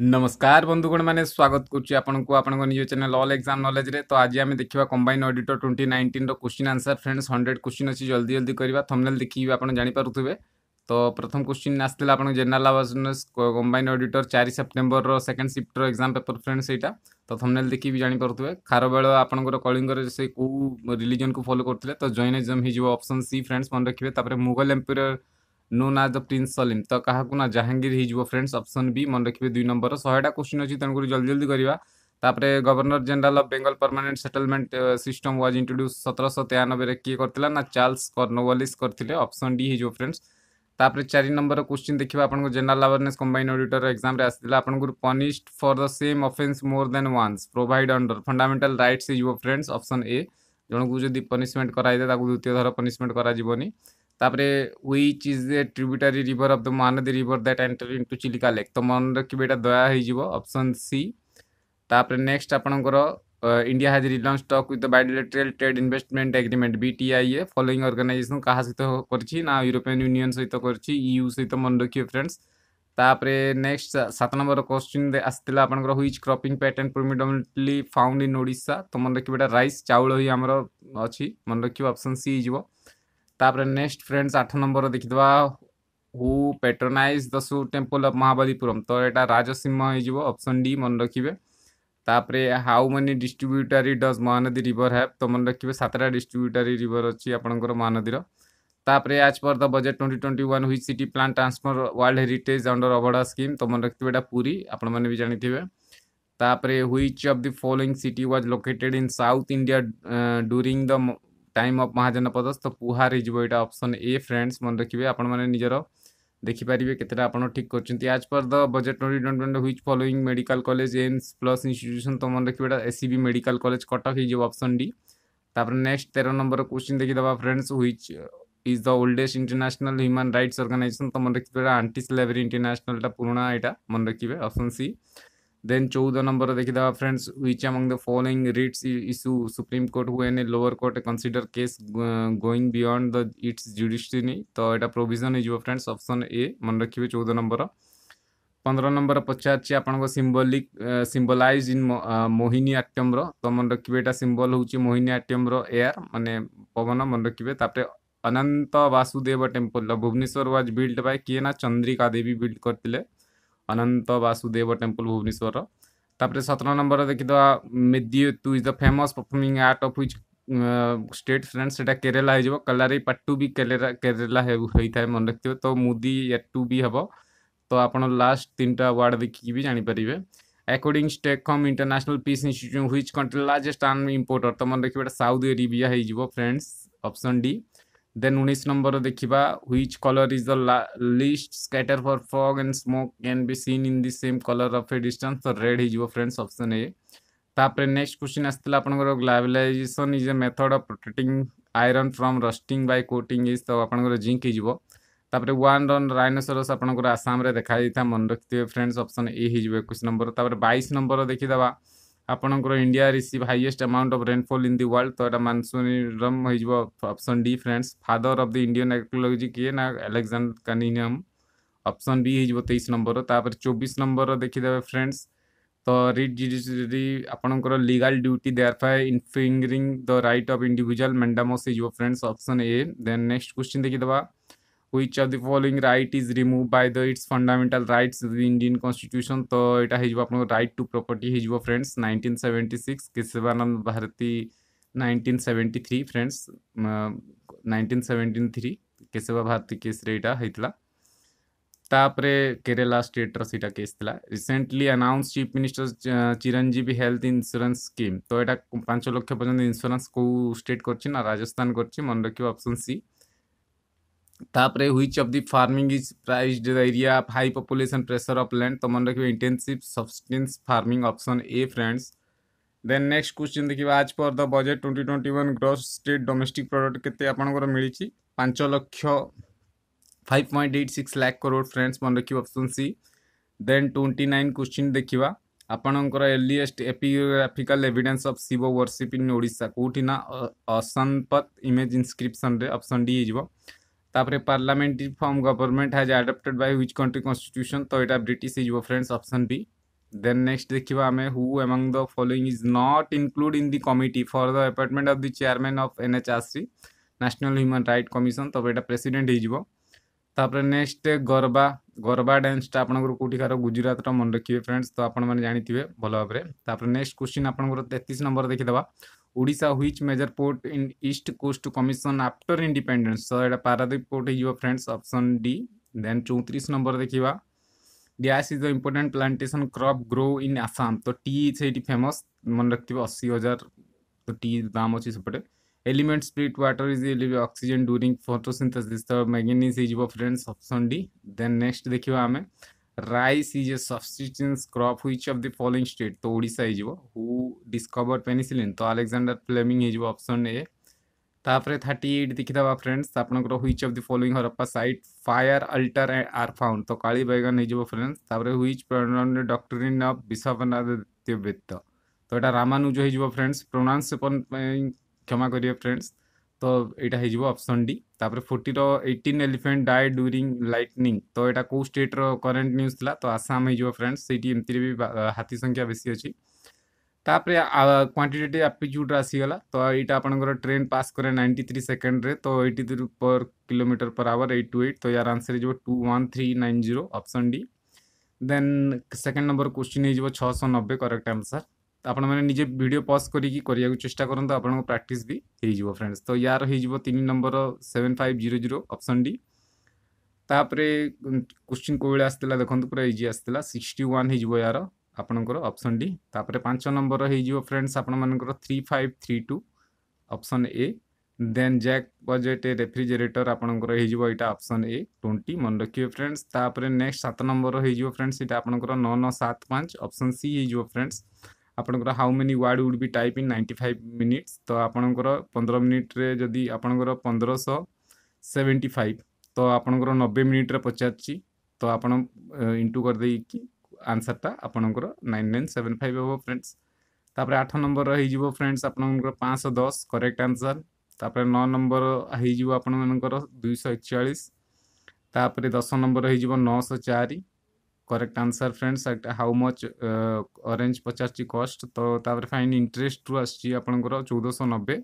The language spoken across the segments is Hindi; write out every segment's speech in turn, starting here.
नमस्कार बंधुगण मैंने स्वागत करुच्ची आप निज चैनल एक्जाम नलेज तो आज आम देखा combine auditor twenty nineteen question answer friends hundred question अच्छी जल्दी जल्दी करवा थमेल देखिए आप जापे तो प्रथम क्वेश्चन आसला आप जेनेल अवेयरनेस कंबाइन अडिटर चार सेप्टेम्बर सेकेंड सिफ्टर एक्जाम पेपर फ्रेंड्स यहाँ तो थमनेल देखिए भी जापे खारबेल आपंकर कलिंगर से कौ रिलीजन को फलो करते तो जैनिजम हो ऑप्शन सी फ्रेंड्स मन रखिए मुगल एम्पेयर নোন আজ দ প্রিন্স সলিম তো কাহাকু না জাহাঙ্গীর হয়েযিব ফ্রেন্ডস অপসন বি মনে রাখবে দুই নম্বর শহেটা কোশ্চিন অছি তেমনি জলদি জলদি করা তাপরে governor general of Bengal permanent settlement system was introduced সতেরশ তেয়ানবেরে কিয়ে করলে না চার্লস কর্নোওয়ালিস করলে অপসন ডি হয়েযিব ফ্রেন্ডস তাপরে চারি নম্বর কোশ্চিন দেখবা আপনার জেনারেল আওয়ারনেস কম্বাইন অডিটর এক্সামে আসলে আপনার punished for the same offence more than once provided under fundamental rights হয়েযিব ফ্রেন্ডস অপসন এ জনকু যদি পনিশমেন্ট করাই তাকে দ্বিতীয় থর পনিশমেন্ট করা যাবনি तपे which is the tributary river of the Mahanadi river that enter into Chilika lake तो मन रखिए यहाँ दया होपसन सी ताप नेक्स्ट आपंकर India has reliance stock with the bilateral trade investment agreement B T I A following organization क्या सहित करा यूरोपियन यूनियन सहित करू सहित मन रखिए फ्रेंड्स तापरे नेक्स्ट सात नंबर क्वेश्चन आसाला आपंकर which cropping pattern predominantly found in ओडा तो मन रखिए रईस चाउल ही आम अच्छी मन रखिए अप्सन सी हो तापर नेक्स्ट फ्रेंड्स आठ नंबर देखिदा who patronise the shore temple of Mahabalipuram तो यहाँ राजसिंह होप्शन डी मन रखिए तापर how many distributary does Mahanadi river have तो मन रखिए सतटा डिस्ट्रब्यूटरी रिवर अच्छी आप महानदी तापर एज पर द बजे twenty twenty one which city plant transfer world heritage under अभड़ा स्कीम तो मन रखिए पूरी आपने मैंने भी जानते तापर which of the following city was located in south India during the time of mahajanapada ତ ପୁହାର ହେଇଯିବ ଏଇଟା ଅପସନ୍ ଏ ଫ୍ରେଣ୍ଡସ୍ ମନେ ରଖିବେ ଆପଣମାନେ ନିଜର ଦେଖିପାରିବେ କେତେଟା ଆପଣ ଠିକ୍ କରୁଛନ୍ତି as per the budget twenty twenty which following medical college AIIMS plus institution ତ ମନେ ରଖିବେ ଏଇଟା S C B medical college Cuttack ହେଇଯିବ ଅପସନ୍ ଡି ତାପରେ ନେକ୍ସଟ ତେର ନମ୍ବର କୋଶ୍ଚିନ୍ ଦେଖିଦେବା friends which is the oldest international human rights organization ତ ମନେ ରଖିବେ ଆଣ୍ଟି ସ୍ଲେଭରି ଇଣ୍ଟରନ୍ୟାସନାଲଟା ପୁରୁଣା ଏଇଟା ମନେ ରଖିବେ ଅପସନ୍ ସି देन चौदह नंबर देखिदा friends which among the following writs issue Supreme Court हुए ने lower court consider case going beyond the its judiciary तो यहाँ प्रोविजन हो फ्रेंड्स ऑप्शन ए मन रखिए चौदह नंबर पंद्रह नंबर पचार आपण सिंबलाइज इन मोहिनी आट्यम तो मन रखिए यहाँ सिंबल हूँ मोहिनी आट्यम एयर मानने पवन मन रखिए Ananta Vasudeva temple Bhubaneswar was build by किए ना चंद्रिका देवी बिल्ड करते अनंत वासुदेव टेम्पल भुवनेश्वर तापर सतर नंबर देखा मेदियो टू is the famous performing art of his state friends सेटा केरला हो कलारी पार्ट भी केरला होता है मन रखे तो मुदी ए टू भी हम तो आप लास्ट तीन टाइम वार्ड देखिक भी जापर according Stockholm international peace institute which country largest आन इंपोर्टर तो मन रखिए south area friends option D then ଉଣେଇଶ ନମ୍ବର ଦେଖିବା which colour is the least scatter for fog and smoke can be seen in the same colour of a distance ତ ରେଡ୍ ହେଇଯିବ ଫ୍ରେଣ୍ଡସ୍ ଅପସନ୍ ଏ ତାପରେ ନେକ୍ସଟ କ୍ୱେଶ୍ଚିନ୍ ଆସିଥିଲା ଆପଣଙ୍କର galvanization is a method of protecting iron from rusting by coating is ତ ଆପଣଙ୍କର ଜିଙ୍କ୍ ହେଇଯିବ ତାପରେ ୱାନ୍ ରନ୍ ରାଇନୋସରସ୍ ଆପଣଙ୍କର ଆସାମରେ ଦେଖାଯାଇଥାଏ ମନେ ରଖିଥିବେ ଫ୍ରେଣ୍ଡସ୍ ଅପସନ୍ ଏ ହେଇଯିବ ଏକୋଇଶ ନମ୍ବର ତାପରେ ବାଇଶ ନମ୍ବର ଦେଖିଦେବା ଆପଣଙ୍କର India receive highest amount of rainfall in the world ତ ଏଇଟା ମାନସୁନିରମ୍ ହେଇଯିବ option D friends father of the Indian archaeology କିଏ ନା ଆଲେକ୍ସାଣ୍ଡର କାନିନିୟମ୍ ଅପସନ୍ ବି ହେଇଯିବ ତେଇଶ ନମ୍ବର ତାପରେ ଚବିଶ ନମ୍ବର ଦେଖିଦେବେ ଫ୍ରେଣ୍ଡସ୍ ତ ରିଟ୍ ଜୁଡ଼ିସିଆରୀ ଆପଣଙ୍କର ଲିଗାଲ୍ ଡ୍ୟୁଟି ଦେୟାର ଫାଏ ଇନ୍ ଫିଙ୍ଗରିଂ the right of individual mandamus ହେଇଯିବ friends option A then next question ଦେଖିଦେବା which of the following right is removed by the its fundamental rights the indian constitution तो এটা ହେଇଯିବ ଆପଣଙ୍କ right to property ହେଇଯିବ friends 1976 केशवानंद भारती 1973 friends 1973 केशव भारती केसରେ ଏଇଟା ହେଇଥିଲା ତାପରେ କେରଲା ଷ୍ଟେଟ୍ର ସେଇଟା କେସ୍ ଥିଲା recently announce chief minister Chiranjeevi health insurance scheme ତ ଏଇଟା ପାଞ୍ଚ ଲକ୍ଷ ପର୍ଯ୍ୟନ୍ତ ଇନ୍ସୁରାନ୍ସ କେଉଁ ଷ୍ଟେଟ୍ କରିଛି ନା ରାଜସ୍ଥାନ କରିଛି ମନେ ରଖିବ ଅପସନ୍ ସି तापर which of the farming is prize area high population pressure of land तो मन रखिए intensive subsistence farming option A friends then next question देखिए as per the budget twenty twenty one gross state domestic product के मिली पांच लक्ष five point eight six lakh crore friends मन रखिए option C then twenty nine question देखा आपणकर earliest epigraphical evidence of Shiva वर्सीप इन ओडा कौटिना असंपत इमेज इनक्रिपसन अप्सन डी हो তাপরে parliamentary form government has adopted by which country constitution তো এটা ব্রিটিশ ହେଇଯିବ friends option B then next ଦେଖିବା ଆମେ who among the following is not include in the committee for the appointment of the chairman of N H R C national human right commission ତ ଏଇଟା ପ୍ରେସିଡେଣ୍ଟ ହେଇଯିବ ତାପରେ ନେକ୍ସଟ ଗରବା ଗରବା ଡ୍ୟାନ୍ସଟା ଆପଣଙ୍କର କେଉଁଠିକାର ଗୁଜୁରାଟର ମନେ ରଖିବେ ଫ୍ରେଣ୍ଡସ୍ ତ ଆପଣମାନେ ଜାଣିଥିବେ ଭଲ ଭାବରେ ତାପରେ ନେକ୍ସଟ କ୍ୱେଶ୍ଚିନ୍ ଆପଣଙ୍କର ତେତିଶ ନମ୍ବର ଦେଖିଦେବା ओडा which major port in east coast commission after independence Paradip port हो फ्रेंड्स अप्सन डी दे चौतीस नंबर देखा ड्यास is the important plantation crop grow in Assam तो टी से फेमस मन रखे अशी हजार तो टी दाम अच्छे सेपटे element split water is evolve oxygen during photosynthesis manganese friends option D then next देखा आम rice is a subsistence crop which of the following state तो ओडा he jibo who discovered penicillin to तो alexander fleming he तापर थर्टी एट देखीदा फ्रेंड्स आपंकर which of the following Harappa site fire altar and are found तो काली बैगन हो friends which propound doctrine of Vishwanath बेत तो यहाँ रामानुज हो फ्रेंड्स प्रोनाउंस क्षमा करेंगे फ्रेंड्स ᱚ ᱮᱴᱟ ᱦᱮᱡᱵᱚ ᱚᱯᱥᱚᱱ ᱰ ᱛᱟᱯᱚᱨᱮ 40 ᱨᱚ 18 ᱮᱞᱤᱯᱷᱮᱱᱴ ଡᱟᱭ ᱰᱩᱨᱤᱝ ᱞᱟᱭᱴᱱᱤᱝ ᱛᱚ ᱮᱴᱟ ᱠᱚ ᱥᱴᱮᱴ ᱨᱚ ᱠᱚᱨᱮᱱᱴ ᱱᱤᱭᱩᱥ ᱛᱤᱞᱟ ᱛᱚ ᱟᱥᱟᱢ ᱦᱮᱡᱚᱜᱼᱟ ᱯᱷᱨᱮᱱᱰᱥ ᱥᱮᱴᱤ ᱮᱢᱛᱮᱨᱤ ᱵᱤ ᱦᱟᱛᱤ ᱥᱟಂಖ್ಯᱟ ᱵᱮᱥᱤ ᱟᱹᱪᱷᱤ ᱛᱟᱯᱨᱮ ᱠᱣᱟᱱᱴᱤᱴᱤᱴᱤ ᱟᱯᱴᱤᱴᱩᱰ ᱨᱟᱥᱤᱜᱞᱟ ᱛᱚ ᱮᱴᱟ ᱟᱯᱱᱟ ᱠᱚ ᱴᱨᱮᱱ ᱯᱟᱥ ᱠᱚᱨᱮ 93 ᱥᱮᱠᱮᱱᱰ ᱨᱮ ᱛᱚ 82 ᱨᱮᱯᱚᱨ ଆପଣମାନେ ନିଜେ ଭିଡ଼ିଓ ପଜ୍ କରିକି କରିବାକୁ ଚେଷ୍ଟା କରନ୍ତୁ ଆପଣଙ୍କ ପ୍ରାକ୍ଟିସ୍ ବି ହେଇଯିବ ଫ୍ରେଣ୍ଡସ୍ ତ ୟାର ହେଇଯିବ ତିନି ନମ୍ବର seven five zero zero option D ତାପରେ କୋଶ୍ଚିନ୍ କେଉଁଭଳି ଆସିଥିଲା ଦେଖନ୍ତୁ ପୁରା ଇଜି ଆସିଥିଲା ସିକ୍ସଟି ୱାନ୍ ହେଇଯିବ ୟାର ଆପଣଙ୍କର ଅପସନ୍ ଡି ତାପରେ ପାଞ୍ଚ ନମ୍ବର ହେଇଯିବ ଫ୍ରେଣ୍ଡସ୍ ଆପଣମାନଙ୍କର three five three two option A then Jack budget refrigerator ଆପଣଙ୍କର ହେଇଯିବ ଏଇଟା ଅପସନ୍ ଏ ଟ୍ୱେଣ୍ଟି ମନେ ରଖିବେ ଫ୍ରେଣ୍ଡସ୍ ତାପରେ ନେକ୍ସଟ ସାତ ନମ୍ବର ହେଇଯିବ ଫ୍ରେଣ୍ଡସ୍ ଏଇଟା ଆପଣଙ୍କର ନଅ ନଅ ସାତ ପାଞ୍ଚ ଅପସନ୍ ସି ହେଇଯିବ ଫ୍ରେଣ୍ଡସ୍ আপনক how many word would be type in 95 minutes তো আপনক 15 মিনিট রে যদি আপনক 1575 তো আপনক 90 মিনিট রে পচাচি তো আপন ইনটু কর দেই কি আনসারটা আপনক 9975 হবে फ्रेंड्स তারপরে 8 নম্বর হইজিবো फ्रेंड्स আপনক 510 करेक्ट आंसर তারপরে 9 নম্বর হইজিব আপনক 241 তারপরে 10 নম্বর হইজিব 904 correct answer friends how much orange पचारची कस्ट तो फाइन इंटरेस्ट रू आपर चौदहश नबे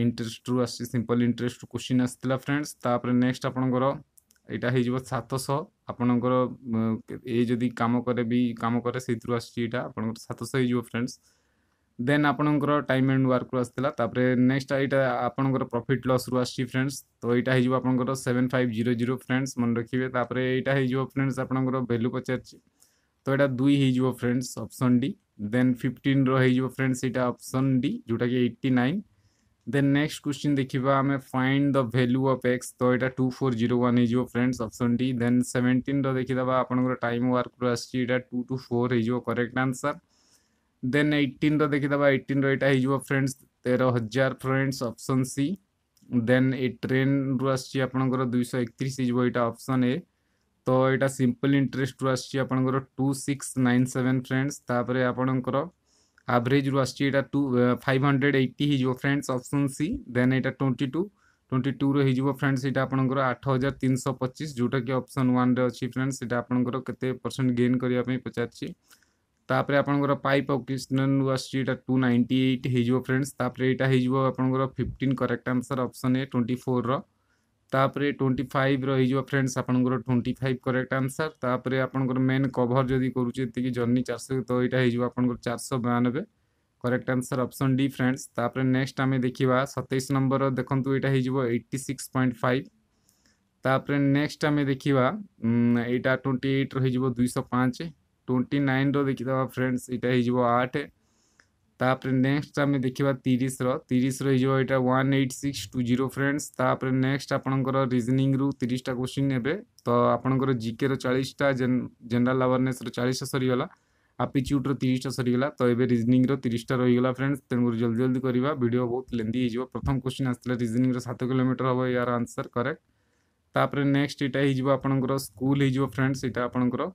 इंटरेस्ट रु आंपल इंटरेस्ट क्वेश्चन आसला फ्रेंड्स तापर नेक्स्ट आपर यहाँ हो सतश आपणकर ये जदि कम करे भी कम करे से आपर सतश हो फ्रेंड्स ଦେନ୍ ଆପଣଙ୍କର ଟାଇମ୍ ଆଣ୍ଡ ୱାର୍କରୁ ଆସିଥିଲା ତାପରେ ନେକ୍ସଟ ଏଇଟା ଆପଣଙ୍କର ପ୍ରଫିଟ୍ ଲସ୍ରୁ ଆସିଛି ଫ୍ରେଣ୍ଡସ୍ ତ ଏଇଟା ହେଇଯିବ ଆପଣଙ୍କର seven five zero zero friends ମନେ ରଖିବେ ତାପରେ ଏଇଟା ହେଇଯିବ ଫ୍ରେଣ୍ଡସ୍ ଆପଣଙ୍କର ଭ୍ୟାଲୁ ପଚାରିଛି ତ ଏଇଟା ଦୁଇ ହେଇଯିବ ଫ୍ରେଣ୍ଡସ୍ ଅପସନ୍ ଡି ଦେନ୍ ଫିଫ୍ଟିନ୍ର ହେଇଯିବ ଫ୍ରେଣ୍ଡସ୍ ଏଇଟା ଅପସନ୍ ଡି ଯେଉଁଟାକି eighty nine then next question ଦେଖିବା ଆମେ find the value of x ତ ଏଇଟା ଟୁ ଫୋର୍ ଜିରୋ ୱାନ୍ ହେଇଯିବ ଫ୍ରେଣ୍ଡସ୍ ଅପସନ୍ ଡି ଦେନ୍ ସେଭେଣ୍ଟିନ୍ର ଦେଖିଦେବା ଆପଣଙ୍କର ଟାଇମ୍ ୱାର୍କରୁ ଆସିଛି ଏଇଟା ଟୁ ଟୁ ଫୋର୍ ହେଇଯିବ କରେକ୍ଟ ଆନ୍ସର୍ देन एट्टन रखिदा एट्टन रहा हो फ्रेंड्स तेरह हजार friends option C then a train रु आस दुईश एक ऑप्शन ए तो यहाँ सिंपल इंटरेस्ट रु आस two six nine seven friends तापर आपणकर आभरेज रु आस two five hundred eighty friends option C then यहाँ ट्वेंटी टू ट्वेंटी टू रही फ्रेंड्स यहाँ आप आठ हजार तीन सौ पचीस जोटा कि अप्सन वन अच्छी फ्रेंड्स यहाँ आपत परसेंट गेन करने पचार तापर आपंकर पाइप आउ किशनन टू नाइंटी एट हो फ्रेंड्स तापर यहाँ आपंकर fifteen correct answer option A twenty four तापर ट्वेंटी फाइव रही फ्रेंड्स आपंकर ट्वेंटी फाइव करेक्ट आंसर तापर आपंकर मेन कभर जदि करुचे जर्नी चार सौ तो यहाँ आपंकर चार सौ बयानबे correct answer option D friends तापर नेक्स्ट आम देखा सतैश नंबर देखो यहाँ एट्टी सिक्स पॉइंट फाइव तापर नेक्स्ट आम देखा यहाँ ट्वेंटी एट रही दुईश पाँच ट्वेंटी नाइन रखिदबा फ्रेंड्स यहाँ हो आठ तापर नेक्स्ट आम देखा तीस रिश रही है यहाँ one eight six two zero friends तापर नेक्स्ट आपर रिजनिंग रु तीसटा क्वेश्चन ने तो आप जिके जेन जेनराल आवेरने चालीसटा सरगला आपिच्यूट्र तीसटा सरगला तो ये रिजनिंग रही रहीगला फ्रेंड्स तेणुक जल्दी जल्दी करवा भिड बहुत लेंदी हो प्रथम क्वेश्चन आसाला रिजनिंग रत कोमीटर हम यार आंसर करेक्ट तापर नेक्स्ट यहाँ हो आप स्कूल हो फ्रेंड्स यहाँ आपर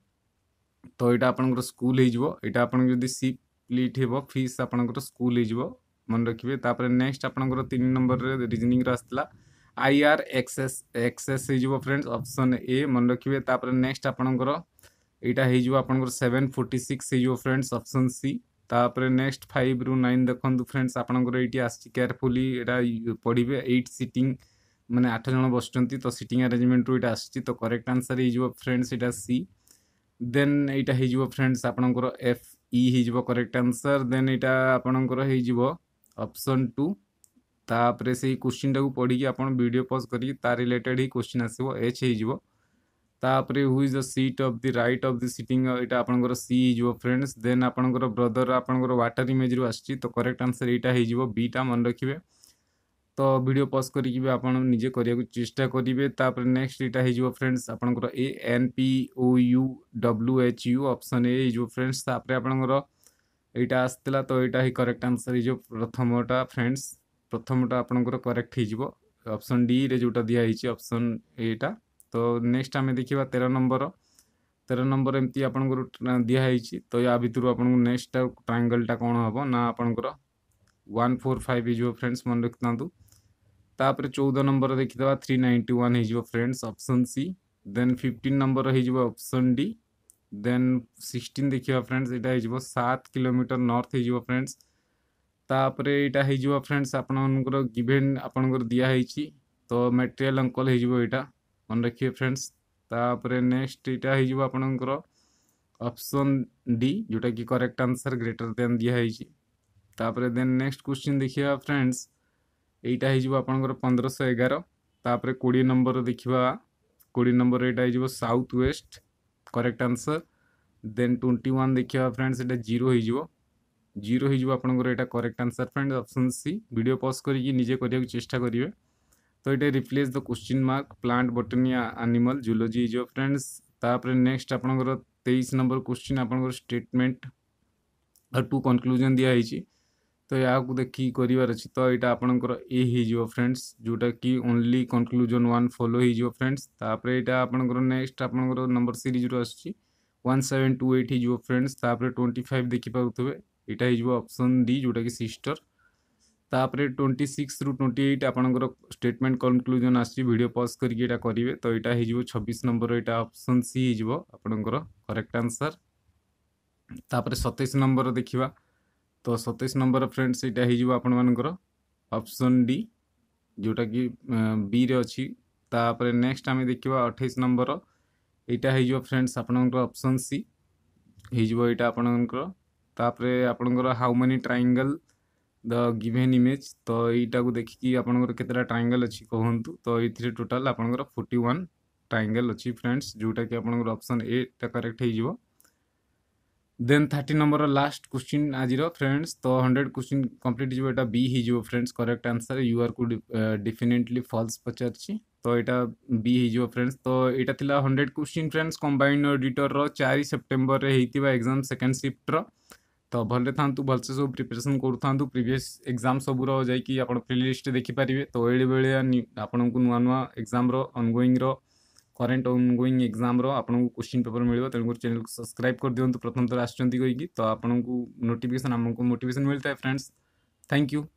ତ ଏଇଟା ଆପଣଙ୍କର ସ୍କୁଲ ହେଇଯିବ ଏଇଟା ଆପଣଙ୍କର ଯଦି ସିପ୍ ପ୍ଲିଟ୍ ହେବ ଫିସ୍ ଆପଣଙ୍କର ସ୍କୁଲ ହେଇଯିବ ମନେ ରଖିବେ ତାପରେ ନେକ୍ସଟ ଆପଣଙ୍କର ତିନି ନମ୍ବରରେ ରିଜନିଂର ଆସିଥିଲା ଆଇ ଆର୍ ଏକ୍ସଏସ୍ ଏକ୍ସଏସ୍ ହେଇଯିବ ଫ୍ରେଣ୍ଡସ୍ ଅପସନ୍ ଏ ମନେ ରଖିବେ ତାପରେ ନେକ୍ସଟ ଆପଣଙ୍କର ଏଇଟା ହେଇଯିବ ଆପଣଙ୍କର ସେଭେନ୍ ଫୋର୍ଟି ସିକ୍ସ ହେଇଯିବ ଫ୍ରେଣ୍ଡସ୍ ଅପସନ୍ ସି ତାପରେ ନେକ୍ସଟ ଫାଇଭରୁ ନାଇନ୍ ଦେଖନ୍ତୁ ଫ୍ରେଣ୍ଡସ୍ ଆପଣଙ୍କର ଏଇଠି ଆସିଛି କେୟାରଫୁଲି ଏଇଟା ପଢ଼ିବେ ଏଇଟ୍ ସିଟିଂ ମାନେ ଆଠ ଜଣ ବସୁଛନ୍ତି ତ ସିଟିଂ ଆରେଞ୍ଜମେଣ୍ଟରୁ ଏଇଟା ଆସିଛି ତ କରେକ୍ଟ ଆନ୍ସର୍ ହେଇଯିବ ଫ୍ରେଣ୍ଡସ୍ ଏଇଟା ସି देन यहाँ हो फ्रेंड्स आपणकर एफ ई हो करेक्ट आंसर देन यहाँ आपणकर ऑप्शन टू तापर से क्वेश्चन टाक पढ़ी आप वीडियो पज कर रिलेटेड ही क्वेश्चन आसो एच हो तापर हुई is the seat of the right of the sitting यहाँ आपर सी जो फ्रेंड्स देन आपर ब्रदर आपर व्टर इमेज रु आ तो करेक्ट आंसर यहाँ बीटा मन रखिए तो वीडियो पॉज कर निजे चेष्टा करेंगे नेक्स्ट यहाँ हो फ्रेंड्स आप N P O U W H U option A हो फ्रेंड्स तापर आपर यहाँ आसाला तो यहाँ ही करेक्ट आंसर हो प्रथमटा फ्रेंड्स प्रथमटा आपंकर करेक्ट होप्शन डी रे जोटा दिखाई अप्सन एटा तो नेक्स्ट आम देखा तेरह नंबर तेरह नंबर एमती आप दिखाई तो या भितर आप नेक्स्ट ट्राइंगलटा कौन हम ना आपंकर वन फोर फाइव हो फ्रेंड्स मन रखि था ତାପରେ ଚଉଦ ନମ୍ବର ଦେଖିଦେବା ଥ୍ରୀ ନାଇଣ୍ଟି ୱାନ୍ ହେଇଯିବ friends option C then fifteen number ହେଇଯିବ ଅପସନ୍ ଡି ଦେନ୍ ସିକ୍ସଟିନ୍ ଦେଖିବା ଫ୍ରେଣ୍ଡସ୍ ଏଇଟା ହେଇଯିବ ସାତ କିଲୋମିଟର ନର୍ଥ ହେଇଯିବ ଫ୍ରେଣ୍ଡସ୍ ତାପରେ ଏଇଟା ହେଇଯିବ ଫ୍ରେଣ୍ଡସ୍ ଆପଣମାନଙ୍କର ଗିଭେନ୍ ଆପଣଙ୍କର ଦିଆହେଇଛି ତ ମେଟେରିଆଲ୍ ଅଙ୍କଲ୍ ହେଇଯିବ ଏଇଟା ମନେ ରଖିବେ ଫ୍ରେଣ୍ଡସ୍ ତାପରେ ନେକ୍ସଟ ଏଇଟା ହେଇଯିବ ଆପଣଙ୍କର ଅପସନ୍ ଡି ଯେଉଁଟାକି କରେକ୍ଟ ଆନ୍ସର୍ ଗ୍ରେଟର୍ ଦେନ୍ ଦିଆହେଇଛି ତାପରେ ଦେନ୍ ନେକ୍ସଟ କ୍ୱେଶ୍ଚିନ୍ ଦେଖିବା ଫ୍ରେଣ୍ଡସ୍ ଏଇଟା ହେଇଯିବ ଆପଣଙ୍କର ପନ୍ଦରଶହ ଏଗାର ତାପରେ କୋଡ଼ିଏ ନମ୍ବର ଦେଖିବା କୋଡ଼ିଏ ନମ୍ବର ଏଇଟା ହେଇଯିବ south west correct answer then twenty one ଦେଖିବା ଫ୍ରେଣ୍ଡସ୍ ଏଇଟା ଜିରୋ ହେଇଯିବ ଜିରୋ ହେଇଯିବ ଆପଣଙ୍କର ଏଇଟା correct answer friend option C video pause କରିକି ନିଜେ କରିବାକୁ ଚେଷ୍ଟା କରିବେ ତ ଏଇଟା replace the question mark plant botany animal zoology ହେଇଯିବ ଫ୍ରେଣ୍ଡସ୍ ତାପରେ ନେକ୍ସଟ ଆପଣଙ୍କର ତେଇଶ ନମ୍ବର କୋଶ୍ଚିନ୍ ଆପଣଙ୍କର ଷ୍ଟେଟମେଣ୍ଟ ଆଉ ଟୁ କନକ୍ଲୁଜନ୍ ଦିଆହେଇଛି ତ ଏହାକୁ ଦେଖି କରିବାର ଅଛି ତ ଏଇଟା ଆପଣଙ୍କର ଏ ହେଇଯିବ ଫ୍ରେଣ୍ଡସ୍ ଯେଉଁଟାକି ଓନ୍ଲି କନକ୍ଲୁଜନ୍ ୱାନ୍ ଫଲୋ ହେଇଯିବ ଫ୍ରେଣ୍ଡସ୍ ତାପରେ ଏଇଟା ଆପଣଙ୍କର ନେକ୍ସଟ ଆପଣଙ୍କର ନମ୍ବର ସିରିଜରୁ ଆସୁଛି ୱାନ୍ ସେଭେନ୍ ଟୁ ଏଇଟ୍ ହେଇଯିବ ଫ୍ରେଣ୍ଡସ୍ ତାପରେ ଟ୍ୱେଣ୍ଟି ଫାଇଭ୍ ଦେଖିପାରୁଥିବେ ଏଇଟା ହେଇଯିବ ଅପସନ୍ ଡି ଯେଉଁଟାକି ସିଷ୍ଟର ତାପରେ ଟ୍ୱେଣ୍ଟି ସିକ୍ସରୁ ଟ୍ୱେଣ୍ଟି ଏଇଟ୍ ଆପଣଙ୍କର ଷ୍ଟେଟମେଣ୍ଟ କନକ୍ଲୁଜନ୍ ଆସୁଛି ଭିଡ଼ିଓ ପଜ୍ କରିକି ଏଇଟା କରିବେ ତ ଏଇଟା ହେଇଯିବ ଛବିଶ ନମ୍ବର ଏଇଟା ଅପସନ୍ ସି ହେଇଯିବ ଆପଣଙ୍କର କରେକ୍ଟ ଆନ୍ସର୍ ତାପରେ ସତେଇଶ ନମ୍ବର ଦେଖିବା ତ ସତେଇଶ ନମ୍ବର ଫ୍ରେଣ୍ଡ ସେଇଟା ହେଇଯିବ ଆପଣମାନଙ୍କର ଅପସନ୍ ଡି ଯେଉଁଟାକି ବିରେ ଅଛି ତାପରେ ନେକ୍ସଟ ଆମେ ଦେଖିବା ଅଠେଇଶ ନମ୍ବର ଏଇଟା ହେଇଯିବ ଫ୍ରେଣ୍ଡସ୍ ଆପଣଙ୍କର ଅପସନ୍ ସି ହେଇଯିବ ଏଇଟା ଆପଣଙ୍କର ତାପରେ ଆପଣଙ୍କର how many triangle the given image ତ ଏଇଟାକୁ ଦେଖିକି ଆପଣଙ୍କର କେତେଟା ଟ୍ରାଇଙ୍ଗଲ୍ ଅଛି କୁହନ୍ତୁ ତ ଏଇଥିରେ ଟୋଟାଲ୍ ଆପଣଙ୍କର ଫୋର୍ଟି ୱାନ୍ ଟ୍ରାଇଙ୍ଗଲ୍ ଅଛି ଫ୍ରେଣ୍ଡସ୍ ଯେଉଁଟାକି ଆପଣଙ୍କର ଅପସନ୍ ଏଟା କରେକ୍ଟ ହେଇଯିବ then thirty number last question आज फ्रेंड्स तो हंड्रेड क्वेश्चन कम्प्लीट हो बी हो फ्रेंड्स करेक्ट आंसर यू आर को डेफिनेटली फल्स पचार तो यहाँ बी हो फ्रेंड्स तो यहाँ hundred question friends combined auditor चार सेप्टेम्बर होता एग्जाम सेकेंड सिफ्टर तो भले था भलसे सब प्रिपेरेसन करूँ प्रिवियस एग्जाम सबूर प्ले लिस्ट देखिपारे तो ये आपको नुआ नुआ एग्जाम रनगोईंग करेन्ट ऑन गोईंग एक्जाम आपको क्वेश्चन पेपर मिले तेणुक चैनल को सब्सक्राइब कर दिखाँ प्रथम थोड़ा आई कि तो आपको नोटिफिकेशन आमको मोटेसन मिलता है फ्रेंड्स थैंक यू